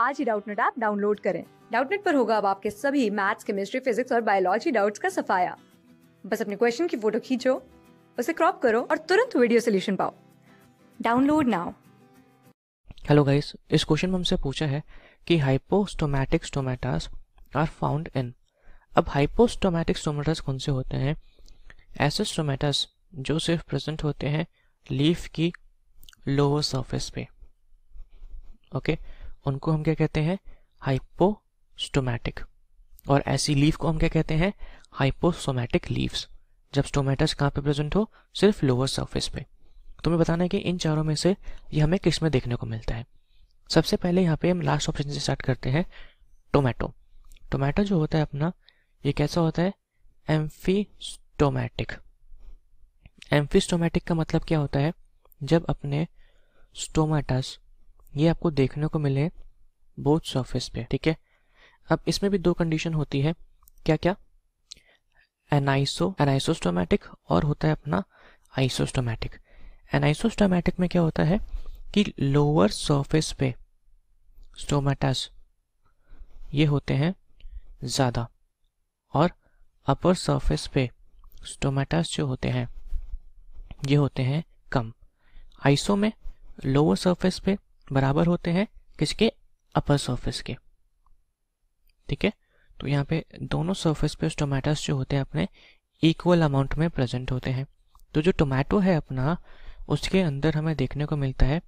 आज ही Doubtnut app download करें डाउटनेट पर होगा अब आपके सभी मैथ्स केमिस्ट्री फिजिक्स और बायोलॉजी डाउट्स का सफाया बस अपने क्वेश्चन की फोटो खींचो उसे क्रॉप करो और तुरंत वीडियो सोल्यूशन पाओ डाउनलोड नाउ हेलो गाइस इस क्वेश्चन में हमसे पूछा है कि hypostomatic stomatas are found in अब हाइपोस्टोमैटिक स्टोमेटास कौन से होते हैं ऐसे स्टोमेटास जो सिर्फ प्रेजेंट होते हैं लीफ की लोअर सरफेस पे ओके okay? उनको हम क्या कहते हैं हाइपोस्टोमैटिक और ऐसी लीफ को हम क्या कहते हैं हाइपोसोमैटिक लीव्स जब स्टोमेटस कहाँ पे प्रेजेंट हो सिर्फ लोअर सरफेस पे तो हमें बताना है कि इन चारों में से ये हमें किस में देखने को मिलता है सबसे पहले यहाँ पे हम लास्ट ऑप्शन से स्टार्ट करते हैं टोमेटो टोमेटो जो होता है अपना ये कैसा होता है एम्फीस्टोमैटिक एम्फीस्टोमैटिक का मतलब क्या होता है जब अपने स्टोमेटस ये आपको देखने को मिले बोथ सरफेस पे ठीक है अब इसमें भी दो कंडीशन होती है क्या क्या एनाइसो एनाइसोस्टोमैटिक और होता है अपना आइसोस्टोमैटिक एनाइसोस्टोमैटिक में क्या होता है कि लोअर सरफेस पे स्टोमेटास ये होते हैं ज़्यादा और अपर सरफेस पे स्टोमेटास जो होते हैं ये होते हैं कम आइसो में लोअर सरफेस पे बराबर होते हैं किसके अपर सरफेस के ठीक है तो यहाँ पे दोनों सरफेस पे टोमेटोस जो होते हैं अपने इक्वल अमाउंट में प्रेजेंट होते हैं तो जो टोमेटो है अपना उसके अंदर हमें देखने को मिलता है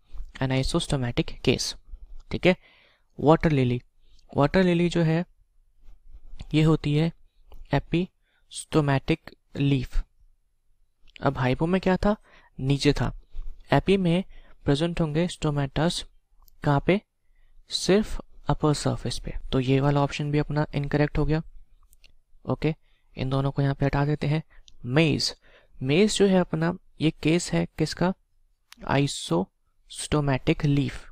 एनाइसोस्टोमेटिक केस ठीक है वाटर लिली वाटर लिली जो है ये होती है एपीस्टोमेटिक लीफ अब हाइपो में क्या था नीचे था एपी में प्रेजेंट होंगे स्टोमेटस कहाँ पे सिर्फ अपर सरफेस पे तो ये वाला ऑप्शन भी अपना इनकरेक्ट हो गया ओके इन दोनों को यहाँ पे हटा देते हैं मेज मेज जो है अपना ये केस है किसका आइसोस्टोमैटिक लीफ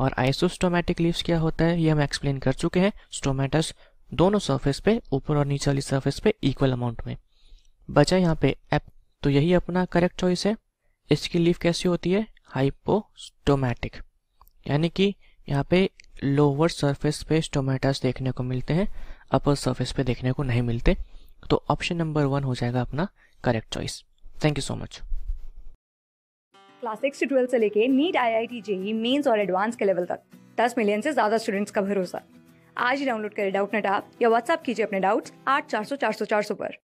और आइसोस्टोमैटिक लीव्स क्या होता है ये हम एक्सप्लेन कर चुके हैं स्टोमेटस दोनों सरफेस पे ऊपर और नीचे वाली सरफेस पे इक्वल अमाउंट में बचा यहाँ पे एप तो यही अपना करेक्ट चॉइस है इसकी लीफ कैसी होती है हाइपोस्टोमैटिक यानी कि यहाँ पे लोअर सरफेस पे स्टोमेटास देखने को मिलते हैं अपर सरफेस पे देखने को नहीं मिलते तो ऑप्शन नंबर वन हो जाएगा अपना correct choice thank you so much class six twelfth से लेके NEET I I T JEE mains और एडवांस के लेवल तक दस मिलियन से ज्यादा स्टूडेंट्स का भरोसा आज ही डाउनलोड करें डाउट नेट आप या व्हाट्सअप कीजिए अपने डाउट्स आठ चार सौ चार सौ चार सौ पर